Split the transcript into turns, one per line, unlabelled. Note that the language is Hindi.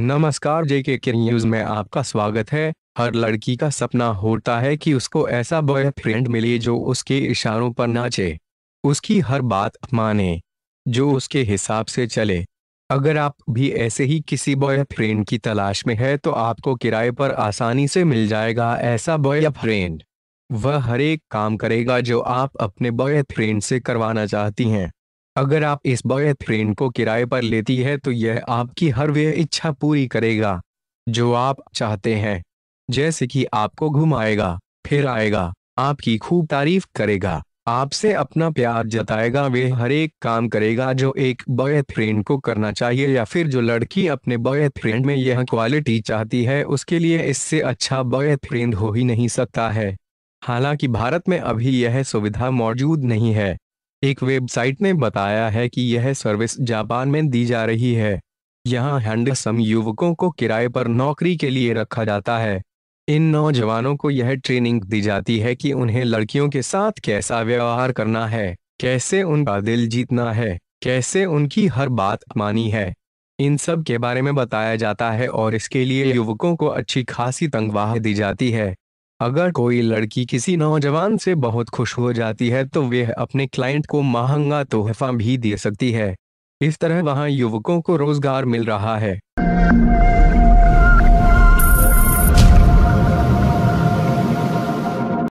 नमस्कार जेके के न्यूज में आपका स्वागत है हर लड़की का सपना होता है कि उसको ऐसा बॉयफ्रेंड मिले जो उसके इशारों पर नाचे उसकी हर बात माने जो उसके हिसाब से चले अगर आप भी ऐसे ही किसी बॉयफ्रेंड की तलाश में है तो आपको किराए पर आसानी से मिल जाएगा ऐसा बॉयफ्रेंड वह हर एक काम करेगा जो आप अपने बॉयफ्रेंड से करवाना चाहती हैं अगर आप इस फ्रेंड को किराए पर लेती है तो यह आपकी हर वे इच्छा पूरी करेगा जो आप चाहते हैं जैसे कि आपको घुमाएगा फिर आएगा आपकी खूब तारीफ करेगा आपसे अपना प्यार जताएगा वे हर एक काम करेगा जो एक फ्रेंड को करना चाहिए या फिर जो लड़की अपने फ्रेंड में यह क्वालिटी चाहती है उसके लिए इससे अच्छा फ्रेंड हो ही नहीं सकता है हालांकि भारत में अभी यह सुविधा मौजूद नहीं है एक वेबसाइट ने बताया है कि यह सर्विस जापान में दी जा रही है यहाँ हैंडसम युवकों को किराए पर नौकरी के लिए रखा जाता है इन नौजवानों को यह ट्रेनिंग दी जाती है कि उन्हें लड़कियों के साथ कैसा व्यवहार करना है कैसे उनका दिल जीतना है कैसे उनकी हर बात मानी है इन सब के बारे में बताया जाता है और इसके लिए युवकों को अच्छी खासी तंगवाह दी जाती है अगर कोई लड़की किसी नौजवान से बहुत खुश हो जाती है तो वह अपने क्लाइंट को महंगा तोहफा भी दे सकती है इस तरह वहां युवकों को रोजगार मिल रहा है